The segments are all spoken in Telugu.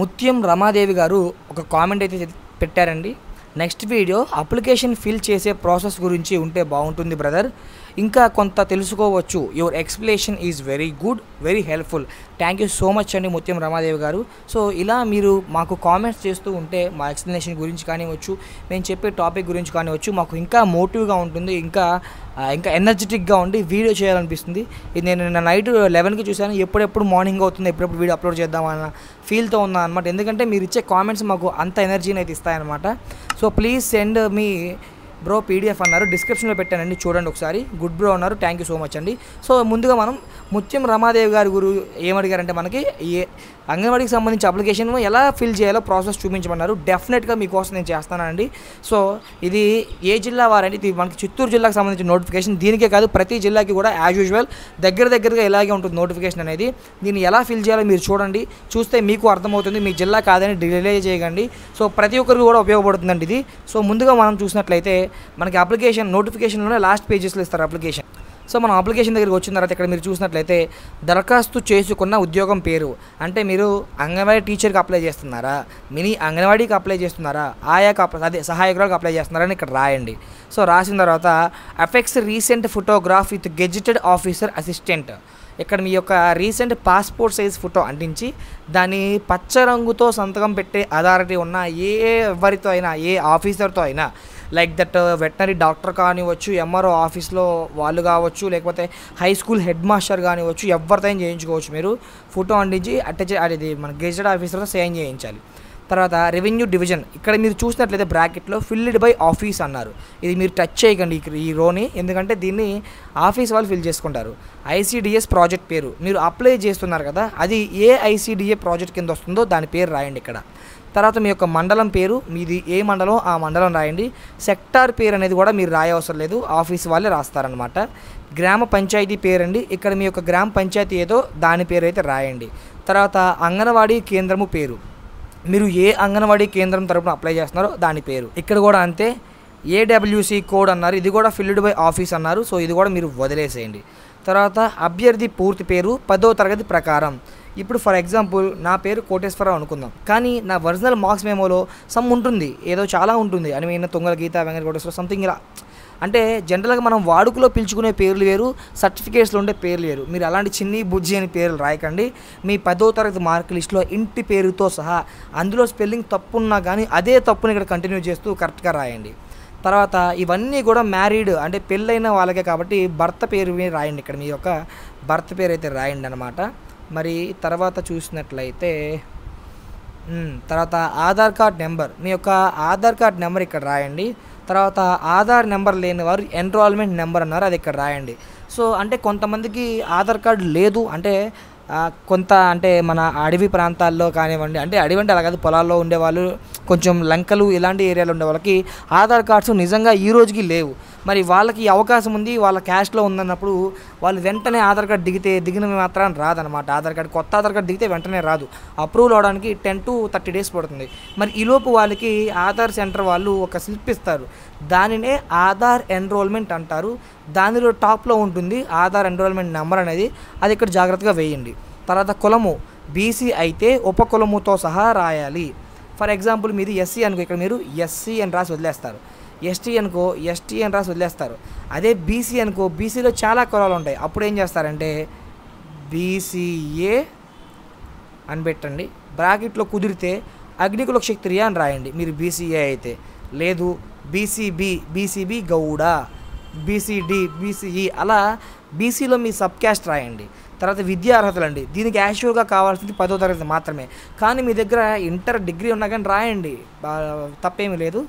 ముత్యం రమాదేవి గారు ఒక కామెంట్ అయితే పెట్టారండి నెక్స్ట్ వీడియో అప్లికేషన్ ఫిల్ చేసే ప్రాసెస్ గురించి ఉంటే బాగుంటుంది బ్రదర్ ఇంకా కొంత తెలుసుకోవచ్చు your explanation is very good very helpful thank you so much అండి ముత్యం రమాదేవి గారు సో ఇలా మీరు మాకు కామెంట్స్ చేస్తూ ఉంటే మా ఎక్స్ప్లెనేషన్ గురించి కానివ్వచ్చు మేము చెప్పే టాపిక్ గురించి కానివ్వచ్చు మాకు ఇంకా మోటివ్గా ఉంటుంది ఇంకా ఇంకా ఎనర్జెటిక్గా ఉండి వీడియో చేయాలనిపిస్తుంది ఇది నేను నిన్న నైట్ లెవెన్కి చూశాను ఎప్పుడెప్పుడు మార్నింగ్ అవుతుంది ఎప్పుడెప్పుడు వీడియో అప్లోడ్ చేద్దామన్న ఫీల్తో ఉన్నా అనమాట ఎందుకంటే మీరు ఇచ్చే కామెంట్స్ మాకు అంత ఎనర్జీని అయితే ఇస్తాయన్నమాట so please send me bro PDF అన్నారు డిస్క్రిప్షన్లో పెట్టానండి చూడండి ఒకసారి గుడ్ బ్రో అన్నారు థ్యాంక్ యూ సో మచ్ అండి సో ముందుగా మనం ముత్యం రమాదేవి గారి గురు ఏమడిగారంటే మనకి ఏ అంగన్వాడీకి సంబంధించి అప్లికేషన్ ఎలా ఫిల్ చేయాలో ప్రాసెస్ చూపించమన్నారు డెఫినెట్గా మీకోసం నేను చేస్తానండి సో ఇది ఏ జిల్లా వారండి ఇది మనకి చిత్తూరు జిల్లాకు సంబంధించిన నోటిఫికేషన్ దీనికే కాదు ప్రతి జిల్లాకి కూడా యాజ్ యూజువల్ దగ్గర దగ్గరగా ఇలాగే ఉంటుంది నోటిఫికేషన్ అనేది దీన్ని ఎలా ఫిల్ చేయాలో మీరు చూడండి చూస్తే మీకు అర్థమవుతుంది మీ జిల్లా కాదని డిలే చేయకండి సో ప్రతి ఒక్కరికి కూడా ఉపయోగపడుతుందండి ఇది సో ముందుగా మనం చూసినట్లయితే మనకి అప్లికేషన్ నోటిఫికేషన్లోనే లాస్ట్ పేజెస్లో ఇస్తారు అప్లికేషన్ సో మనం అప్లికేషన్ దగ్గరికి వచ్చిన తర్వాత ఇక్కడ మీరు చూసినట్లయితే దరఖాస్తు చేసుకున్న ఉద్యోగం పేరు అంటే మీరు అంగన్వాడీ టీచర్కి అప్లై చేస్తున్నారా మినీ అంగన్వాడీకి అప్లై చేస్తున్నారా అప్లై అదే సహాయకురాలకు అప్లై చేస్తున్నారని ఇక్కడ రాయండి సో రాసిన తర్వాత affix recent photograph with gazetted officer assistant ఇక్కడ మీ యొక్క రీసెంట్ పాస్పోర్ట్ సైజ్ ఫోటో అంటించి దాన్ని పచ్చ రంగుతో సంతకం పెట్టే అథారిటీ ఉన్న ఏ ఎవరితో అయినా ఏ ఆఫీసర్తో అయినా లైక్ దట్ వెటనరీ డాక్టర్ కానివచ్చు ఎంఆర్ఓ ఆఫీస్లో వాళ్ళు కావచ్చు లేకపోతే హై స్కూల్ హెడ్ మాస్టర్ కానివచ్చు ఎవరితో చేయించుకోవచ్చు మీరు ఫోటో అందించి అటాచ్ అది మన గెజెడ్ ఆఫీసర్తో సైన్ చేయించాలి తర్వాత రెవెన్యూ డివిజన్ ఇక్కడ మీరు చూసినట్లయితే బ్రాకెట్లో ఫిల్డ్ బై ఆఫీస్ అన్నారు ఇది మీరు టచ్ చేయకండి ఈ రోని ఎందుకంటే దీన్ని ఆఫీస్ వాళ్ళు ఫిల్ చేసుకుంటారు ఐసీడిఎస్ ప్రాజెక్ట్ పేరు మీరు అప్లై చేస్తున్నారు కదా అది ఏ ఐసీడిఏ ప్రాజెక్ట్ కింద వస్తుందో దాని పేరు రాయండి ఇక్కడ తర్వాత మీ యొక్క మండలం పేరు మీది ఏ మండలం ఆ మండలం రాయండి సెక్టార్ పేరు అనేది కూడా మీరు రాయవసరం లేదు ఆఫీస్ వాళ్ళే రాస్తారనమాట గ్రామ పంచాయతీ పేరండి ఇక్కడ మీ యొక్క గ్రామ పంచాయతీ ఏదో దాని పేరు అయితే రాయండి తర్వాత అంగన్వాడీ కేంద్రము పేరు మీరు ఏ అంగన్వాడీ కేంద్రం తరపున అప్లై చేస్తున్నారో దాని పేరు ఇక్కడ కూడా అంతే ఏడబ్ల్యూసీ కోడ్ అన్నారు ఇది కూడా ఫిల్డ్ బై ఆఫీస్ అన్నారు సో ఇది కూడా మీరు వదిలేసేయండి తర్వాత అభ్యర్థి పూర్తి పేరు పదో తరగతి ప్రకారం ఇప్పుడు ఫర్ ఎగ్జాంపుల్ నా పేరు కోటేశ్వరరావు అనుకుందాం కానీ నా ఒరిజినల్ మార్క్స్ మేమోలో సమ్ ఉంటుంది ఏదో చాలా ఉంటుంది అని మీ తొంగల గీత వెంకట కోటేశ్వర సంథింగ్ ఇలా అంటే జనరల్గా మనం వాడుకలో పిలుచుకునే పేర్లు వేరు సర్టిఫికేట్స్లో ఉండే పేర్లు వేరు మీరు అలాంటి చిన్ని బుజ్జి అని పేర్లు రాయకండి మీ పదో తరగతి మార్క్ లిస్ట్లో ఇంటి పేరుతో సహా అందులో స్పెల్లింగ్ తప్పున్నా కానీ అదే తప్పుని ఇక్కడ కంటిన్యూ చేస్తూ కరెక్ట్గా రాయండి తర్వాత ఇవన్నీ కూడా మ్యారీడ్ అంటే పెళ్ళైన వాళ్ళకే కాబట్టి భర్త పేరు రాయండి ఇక్కడ మీ యొక్క భర్త పేరు అయితే రాయండి అనమాట మరి తర్వాత చూసినట్లయితే తర్వాత ఆధార్ కార్డ్ నెంబర్ మీ యొక్క ఆధార్ కార్డ్ నెంబర్ ఇక్కడ రాయండి తర్వాత ఆధార్ నెంబర్ లేని వారు ఎన్రోల్మెంట్ నెంబర్ అన్నారు అది ఇక్కడ రాయండి సో అంటే కొంతమందికి ఆధార్ కార్డు లేదు అంటే కొంత అంటే మన అడవి ప్రాంతాల్లో కానివ్వండి అంటే అడవి అంటే అలా కాదు పొలాల్లో ఉండేవాళ్ళు కొంచెం లంకలు ఇలాంటి ఏరియాలో ఉండే వాళ్ళకి ఆధార్ కార్డ్స్ నిజంగా ఈ రోజుకి లేవు మరి వాళ్ళకి అవకాశం ఉంది వాళ్ళ క్యాష్లో ఉందన్నప్పుడు వాళ్ళు వెంటనే ఆధార్ కార్డు దిగితే దిగిన మాత్రం రాదనమాట ఆధార్ కార్డు కొత్త ఆధార్ కార్డు దిగితే వెంటనే రాదు అప్రూవల్ అవడానికి టెన్ టు థర్టీ డేస్ పడుతుంది మరి ఈలోపు వాళ్ళకి ఆధార్ సెంటర్ వాళ్ళు ఒక స్లిప్ ఇస్తారు దానినే ఆధార్ ఎన్రోల్మెంట్ అంటారు దానిలో టాప్లో ఉంటుంది ఆధార్ ఎన్రోల్మెంట్ నెంబర్ అనేది అది ఇక్కడ జాగ్రత్తగా వేయండి తర్వాత కులము బీసీ అయితే ఉపకులముతో సహా రాయాలి ఫర్ ఎగ్జాంపుల్ మీరు ఎస్సీ అనుకో ఇక్కడ మీరు ఎస్సీ అని రాసి వదిలేస్తారు ఎస్టీ అనుకో ఎస్టీ అని రాసి వదిలేస్తారు అదే బీసీ అనుకో బీసీలో చాలా కులాలు ఉంటాయి అప్పుడు ఏం చేస్తారంటే బీసీఏ అని పెట్టండి బ్రాకెట్లో కుదిరితే అగ్నికుల క్షత్రియ అని రాయండి మీరు బీసీఏ అయితే లేదు BCB BCB Gowda BCD BCE అలా బీసీలో మీ సబ్ క్యాస్ట్ రాయండి తర్వాత విద్యా అర్హతలు అండి దీనికి యాష్యూర్గా కావాల్సింది పదో తరగతి మాత్రమే కానీ మీ దగ్గర ఇంటర్ డిగ్రీ ఉన్నా కానీ రాయండి తప్పేమీ లేదు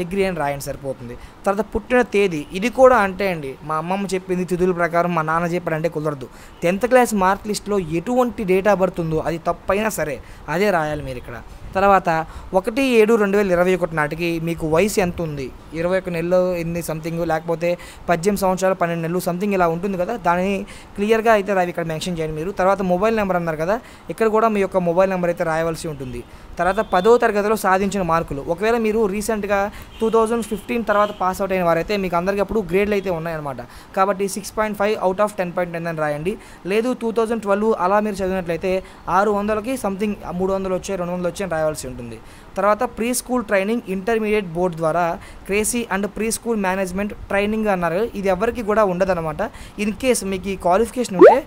డిగ్రీ అని రాయండి సరిపోతుంది తర్వాత పుట్టిన తేదీ ఇది కూడా అంటే అండి మా అమ్మమ్మ చెప్పింది తిథుల ప్రకారం మా నాన్న అంటే కుదరదు టెన్త్ క్లాస్ మార్క్ లిస్ట్లో ఎటువంటి డేట్ పడుతుందో అది తప్పైనా సరే అదే రాయాలి మీరు ఇక్కడ తర్వాత ఒకటి ఏడు రెండు వేల ఇరవై ఒకటి నాటికి మీకు వయసు ఎంత ఉంది ఇరవై ఒక నెలలు ఎన్ని సంథింగ్ లేకపోతే పద్దెనిమిది సంవత్సరాలు పన్నెండు నెలలు సంథింగ్ ఇలా ఉంటుంది కదా దాన్ని క్లియర్గా అయితే రావి ఇక్కడ మెన్షన్ చేయండి మీరు తర్వాత మొబైల్ నెంబర్ అన్నారు కదా ఇక్కడ కూడా మీ యొక్క మొబైల్ నెంబర్ అయితే రాయవలసి ఉంటుంది తర్వాత పదో తరగతిలో సాధించిన మార్కులు ఒకవేళ మీరు రీసెంట్గా టూ థౌజండ్ ఫిఫ్టీన్ తర్వాత పాస్ అవుట్ అయిన వారైతే మీకు అందరికీ అప్పుడు గ్రేడ్లు అయితే ఉన్నాయన్నమాట కాబట్టి six point five out of ten point ten అని రాయండి లేదు టూ థౌజండ్ ట్వెల్వ్ అలా మీరు చదివినట్లయితే ఆరు వందలకి సంథింగ్ మూడు వందలు వచ్చాయి రెండు వందలు వచ్చాయి రాయాలి చేయాల్సి ఉంటుంది తర్వాత pre school training intermediate board ద్వారా క్రేసీ and pre school management training అన్నారు ఇది ఎవరికి కూడా ఉండదన్నమాట ఇన్ కేస్ మీకు ఈ క్వాలిఫికేషన్ ఉంటే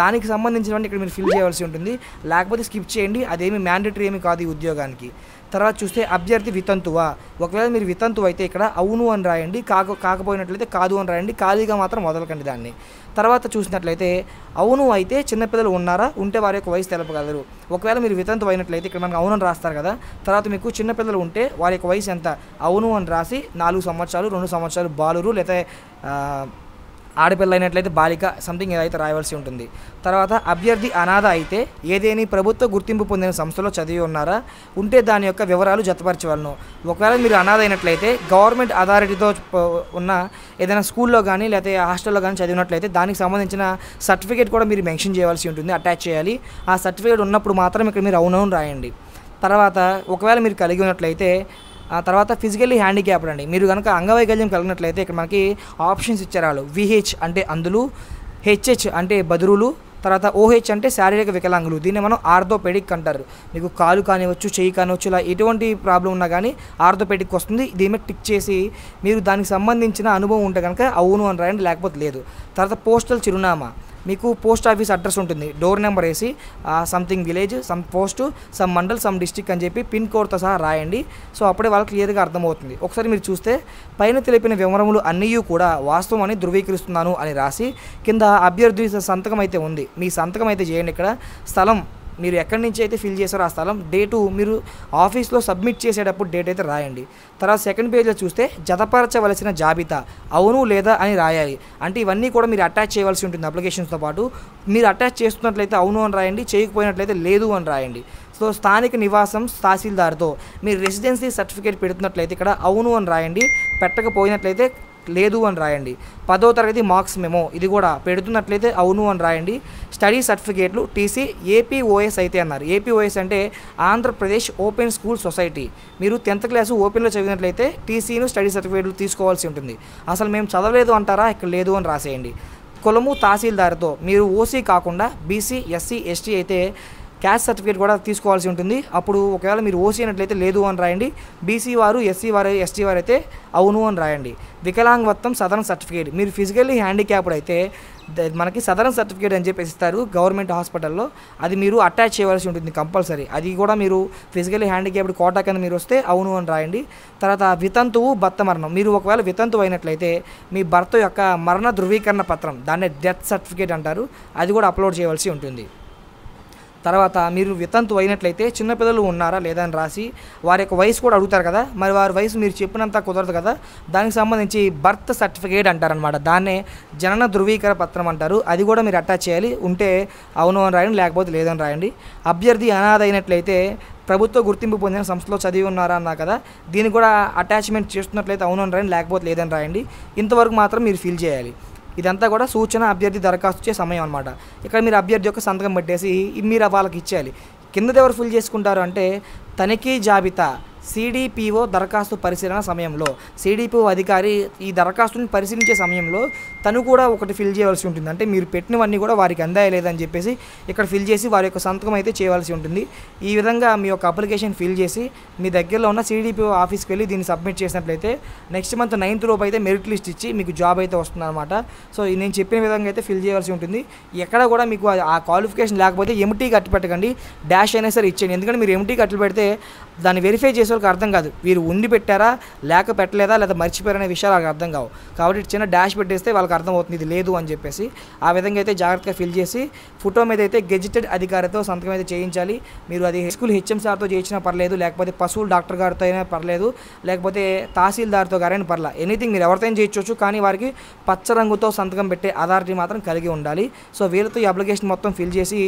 దానికి సంబంధించిన ఇక్కడ మీరు ఫిల్ చేయవలసి ఉంటుంది లేకపోతే స్కిప్ చేయండి అదేమి మ్యాండేటరీ ఏమి కాదు ఈ ఉద్యోగానికి తర్వాత చూస్తే అభ్యర్థి వితంతువా ఒకవేళ మీరు వితంతువు అయితే ఇక్కడ అవును అని రాయండి కాక కాకపోయినట్లయితే కాదు అని రాయండి ఖాళీగా మాత్రం మొదలకండి దాన్ని తర్వాత చూసినట్లయితే అవును అయితే చిన్నపిల్లలు ఉన్నారా ఉంటే వారి యొక్క వయసు తెలపగలరు ఒకవేళ మీరు వితంతువు అయినట్లయితే ఇక్కడ మనకు అవునని రాస్తారు కదా తర్వాత మీకు చిన్నపిల్లలు ఉంటే వారి యొక్క వయసు ఎంత అవును అని రాసి నాలుగు సంవత్సరాలు రెండు సంవత్సరాలు బాలురు లేదా ఆడపిల్ల అయినట్లయితే బాలిక సంథింగ్ ఏదైతే రాయవలసి ఉంటుంది తర్వాత అభ్యర్థి అనాథ అయితే ఏదేని ప్రభుత్వ గుర్తింపు పొందిన సంస్థలో చదివి ఉన్నారా ఉంటే దాని యొక్క వివరాలు జతపరచవలను ఒకవేళ మీరు అనాథ అయినట్లయితే గవర్నమెంట్ అథారిటీతో ఉన్న ఏదైనా స్కూల్లో కానీ లేకపోతే హాస్టల్లో కానీ చదివినట్లయితే దానికి సంబంధించిన సర్టిఫికేట్ కూడా మీరు మెన్షన్ చేయవలసి ఉంటుంది అటాచ్ చేయాలి ఆ సర్టిఫికేట్ ఉన్నప్పుడు మాత్రం ఇక్కడ మీరు అవునవును రాయండి తర్వాత ఒకవేళ మీరు కలిగి ఉన్నట్లయితే ఆ తర్వాత ఫిజికల్లీ హ్యాండిక్యాప్డ్ అండి మీరు కనుక అంగవైకల్యం కలిగినట్లయితే ఇక్కడ మనకి ఆప్షన్స్ ఇచ్చారు విహెచ్ అంటే అందులు హెచ్హెచ్ అంటే బదురులు తర్వాత ఓహెచ్ అంటే శారీరక వికలాంగులు దీన్ని మనం ఆర్థోపెడిక్ అంటారు మీకు కాలు కానివచ్చు చేయి కానివచ్చు ఇలా ఎటువంటి ప్రాబ్లం ఉన్నా కానీ ఆర్థోపెడిక్ వస్తుంది దీని మీద టిక్ చేసి మీరు దానికి సంబంధించిన అనుభవం ఉంటే కనుక అవును అని రాయండి లేకపోతే లేదు తర్వాత పోస్టల్ చిరునామా మీకు పోస్ట్ ఆఫీస్ అడ్రస్ ఉంటుంది డోర్ నెంబర్ వేసి something village some post some mandal some district అని చెప్పి పిన్ కోడ్తో సహా రాయండి సో అప్పుడే వాళ్ళకి క్లియర్గా అర్థమవుతుంది ఒకసారి మీరు చూస్తే పైన తెలిపిన వివరములు అన్నీ కూడా వాస్తవం అని ధృవీకరిస్తున్నాను అని రాసి కింద అభ్యర్థి సంతకం అయితే ఉంది మీ సంతకం అయితే చేయండి ఇక్కడ స్థలం మీరు ఎక్కడి నుంచి అయితే ఫిల్ చేశారో ఆ స్థలం డేటు మీరు ఆఫీస్లో సబ్మిట్ చేసేటప్పుడు డేట్ అయితే రాయండి తర్వాత సెకండ్ పేజ్లో చూస్తే జతపరచవలసిన జాబితా అవును లేదా అని రాయాలి అంటే ఇవన్నీ కూడా మీరు అటాచ్ చేయవలసి ఉంటుంది అప్లికేషన్స్తో పాటు మీరు అటాచ్ చేస్తున్నట్లయితే అవును అని రాయండి చేయకపోయినట్లయితే లేదు అని రాయండి సో స్థానిక నివాసం తహసీల్దార్తో మీరు రెసిడెన్సీ సర్టిఫికేట్ పెడుతున్నట్లయితే ఇక్కడ అవును అని రాయండి పెట్టకపోయినట్లయితే లేదు అని రాయండి పదో తరగతి మార్క్స్ మేము ఇది కూడా పెడుతున్నట్లయితే అవును అని రాయండి స్టడీ సర్టిఫికేట్లు టీసీ ఏపీఓఎస్ అయితే అన్నారు ఏపీఓఎస్ అంటే ఆంధ్రప్రదేశ్ ఓపెన్ స్కూల్ సొసైటీ మీరు టెన్త్ క్లాస్ ఓపెన్లో చదివినట్లయితే టీసీను స్టడీ సర్టిఫికేట్లు తీసుకోవాల్సి ఉంటుంది అసలు మేము చదవలేదు అంటారా ఇక్కడ లేదు అని రాసేయండి కులము తహసీల్దారితో మీరు ఓసీ కాకుండా బీసీ ఎస్సీ ఎస్టీ అయితే క్యాస్ట్ సర్టిఫికేట్ కూడా తీసుకోవాల్సి ఉంటుంది అప్పుడు ఒకవేళ మీరు ఓసీ అన్నట్లయితే లేదు అని రాయండి బీసీ వారు ఎస్సీ వారు ఎస్టీ వారు అయితే అవును అని రాయండి వికలాంగత్వం సదరన్ సర్టిఫికేట్ మీరు ఫిజికల్లీ హ్యాండిక్యాప్డ్ అయితే మనకి సదరన్ సర్టిఫికేట్ అని చెప్పేసి ఇస్తారు గవర్నమెంట్ హాస్పిటల్లో అది మీరు అటాచ్ చేయవలసి ఉంటుంది కంపల్సరీ అది కూడా మీరు ఫిజికల్లీ హ్యాండిక్యాప్డ్ కోటా కింద మీరు వస్తే అవును అని రాయండి తర్వాత వితంతువు భర్త మరణం మీరు ఒకవేళ వితంతువు అయినట్లయితే మీ భర్త యొక్క మరణ ధృవీకరణ పత్రం దాన్ని డెత్ సర్టిఫికేట్ అంటారు అది కూడా అప్లోడ్ చేయవలసి ఉంటుంది తర్వాత మీరు వితంతు అయినట్లయితే చిన్నపిల్లలు ఉన్నారా లేదా అని రాసి వారి యొక్క వయసు కూడా అడుగుతారు కదా మరి వారి వయసు మీరు చెప్పినంత కుదరదు కదా దానికి సంబంధించి బర్త్ సర్టిఫికేట్ అంటారనమాట దాన్నే జనన ధృవీకరణ పత్రం అంటారు అది కూడా మీరు అటాచ్ చేయాలి ఉంటే అవును అని రాయండి లేకపోతే లేదని రాయండి అభ్యర్థి అనాథ అయినట్లయితే ప్రభుత్వ గుర్తింపు పొందిన సంస్థలో చదివి ఉన్నారా అన్నా కదా దీన్ని కూడా అటాచ్మెంట్ చేస్తున్నట్లయితే అవును రాయండి లేకపోతే లేదని రాయండి ఇంతవరకు మాత్రం మీరు ఫీల్ చేయాలి ఇదంతా కూడా సూచన అభ్యర్థి దరఖాస్తు చేసే సమయం అనమాట ఇక్కడ మీరు అభ్యర్థి యొక్క సంతకం పెట్టేసి మీరు వాళ్ళకి ఇచ్చేయాలి కిందది ఎవరు ఫిల్ చేసుకుంటారు అంటే తనిఖీ జాబితా సిడిపిఓ దరఖాస్తు పరిశీలన సమయంలో సిడిపిఓ అధికారి ఈ దరఖాస్తుని పరిశీలించే సమయంలో తను కూడా ఒకటి ఫిల్ చేయవలసి ఉంటుంది అంటే మీరు పెట్టినవన్నీ కూడా వారికి అందాయలేదని చెప్పేసి ఇక్కడ ఫిల్ చేసి వారి యొక్క సంతకం అయితే చేయవలసి ఉంటుంది ఈ విధంగా మీ యొక్క అప్లికేషన్ ఫిల్ చేసి మీ దగ్గరలో ఉన్న సిడిపిఓ ఆఫీస్కి వెళ్ళి దీన్ని సబ్మిట్ చేసినట్లయితే నెక్స్ట్ మంత్ నైన్త్ లోపు అయితే మెరిట్ లిస్ట్ ఇచ్చి మీకు జాబ్ అయితే వస్తుందన్నమాట సో నేను చెప్పిన విధంగా అయితే ఫిల్ చేయవలసి ఉంటుంది ఎక్కడ కూడా మీకు ఆ క్వాలిఫికేషన్ లేకపోతే ఎంటీ కట్టి పెట్టకండి డాష్ అయినా సరే ఇచ్చేయండి ఎందుకంటే మీరు ఎంటీ కట్టలు పెడితే దాన్ని వెరిఫై చేసే వాళ్ళకి అర్థం కాదు వీరు ఉండి పెట్టారా లేక పెట్టలేదా లేదా మర్చిపోయారనే విషయాలు వాళ్ళకి అర్థం కావు కాబట్టి చిన్న డాష్ పెట్టేస్తే వాళ్ళకి అర్థమవుతుంది ఇది లేదు అని చెప్పేసి ఆ విధంగా అయితే జాగ్రత్తగా ఫిల్ చేసి ఫోటో మీద అయితే గెజిటెడ్ అధికారితో సంతకం అయితే చేయించాలి మీరు అది స్కూల్ హెచ్ఎం సార్తో చేయించినా పర్లేదు లేకపోతే పశువులు డాక్టర్ గారితో అయినా పర్లేదు లేకపోతే తహసీల్దార్తో గారైనా పర్లా ఎనీథింగ్ మీరు ఎవరితోనే చేయించవచ్చు కానీ వారికి పచ్చ రంగుతో సంతకం పెట్టే అథారిటీ మాత్రం కలిగి ఉండాలి సో వీళ్ళతో ఈ అప్లికేషన్ మొత్తం ఫిల్ చేసి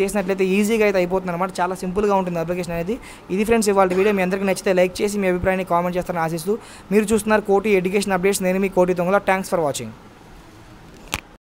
చేసినట్లయితే ఈజీగా అయితే అయిపోతుంది అనమాట చాలా సింపుల్గా ఉంటుంది అప్లికేషన్ అనేది ఇది ఫ్రెండ్స్ ఇవాళ వీడియో మీ అందరికీ నచ్చితే లైక్ చేసి మీ అభిప్రాయాన్ని కామెంట్ చేస్తారని ఆశిస్తూ మీరు చూస్తున్నారు కోటి ఎడ్యుకేషన్ అప్డేట్స్ నేను మీ కోటి దొంగల థ్యాంక్స్ ఫర్ వాచింగ్